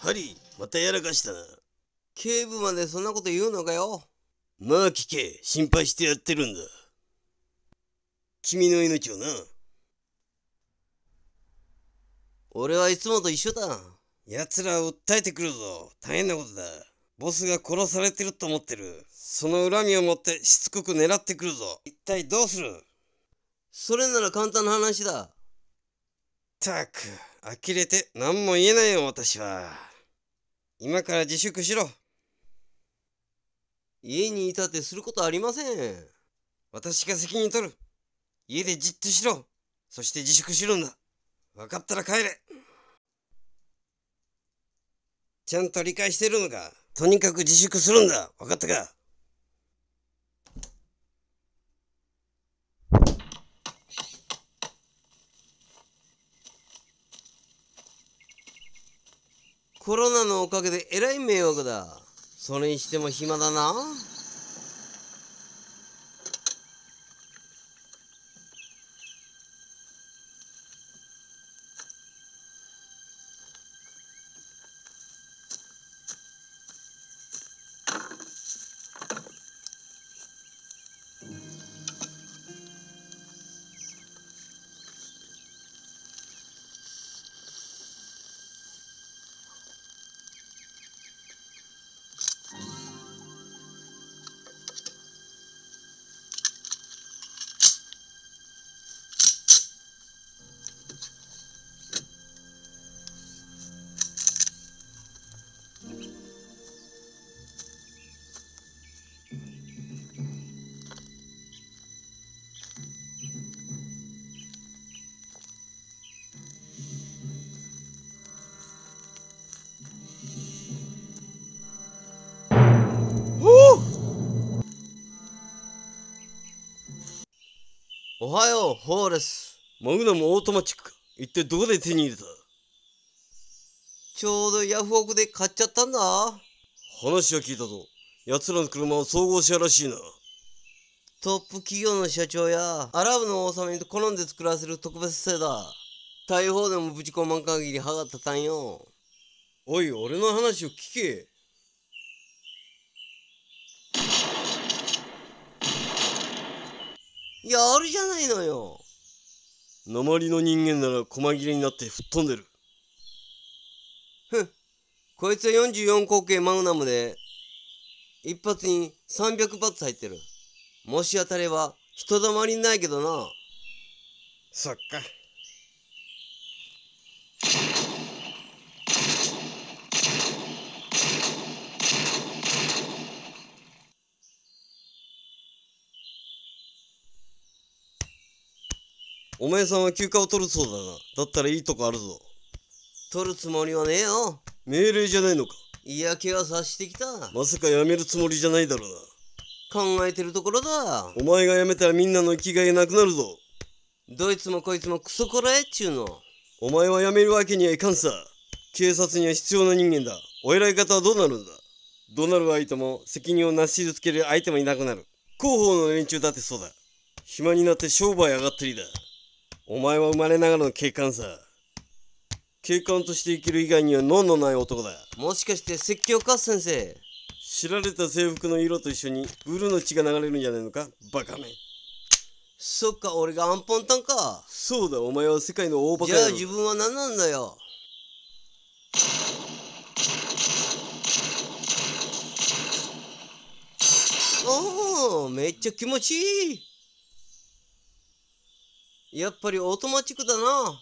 ハリー、またやらかしたな。警部までそんなこと言うのかよ。まあ聞け、心配してやってるんだ。君の命をな。俺はいつもと一緒だ。奴らを訴えてくるぞ。大変なことだ。ボスが殺されてると思ってる。その恨みを持ってしつこく狙ってくるぞ。一体どうするそれなら簡単な話だ。ったく、呆れて何も言えないよ、私は。今から自粛しろ。家にいたってすることありません。私が責任取る。家でじっとしろ。そして自粛しろんだ。分かったら帰れ。ちゃんと理解してるのか。とにかく自粛するんだ。分かったかコロナのおかげでえらい迷惑だそれにしても暇だなおはよう、ホーレス。マグナムオートマチック。一体どこで手に入れたちょうどヤフオクで買っちゃったんだ。話は聞いたぞ。奴らの車は総合車らしいな。トップ企業の社長やアラブの王様に好んで作らせる特別製だ。大砲でもぶち込まん限り歯が立たんよ。おい、俺の話を聞け。やるじゃないのよ。鉛の人間なら細切れになって吹っ飛んでる。ふん。こいつは44口径マグナムで、一発に300発入ってる。もし当たれば、人だまりないけどな。そっか。お前さんは休暇を取るそうだな。だったらいいとこあるぞ。取るつもりはねえよ。命令じゃないのか。嫌気は察してきた。まさか辞めるつもりじゃないだろうな。考えてるところだ。お前が辞めたらみんなの生きがいなくなるぞ。どいつもこいつもクソこらえっちゅうの。お前は辞めるわけにはいかんさ。警察には必要な人間だ。お偉い方はどうなるんだどうなる相手も責任をなしつける相手もいなくなる。広報の連中だってそうだ。暇になって商売上がってりだ。お前は生まれながらの警官さ。警官として生きる以外には脳のない男だ。もしかして説教か先生。知られた制服の色と一緒にブルーの血が流れるんじゃないのかバカめ。そっか、俺がアンポンタンか。そうだ、お前は世界の大バカじゃあ自分は何なんだよ。おお、めっちゃ気持ちいい。やっぱりオートマチックだな。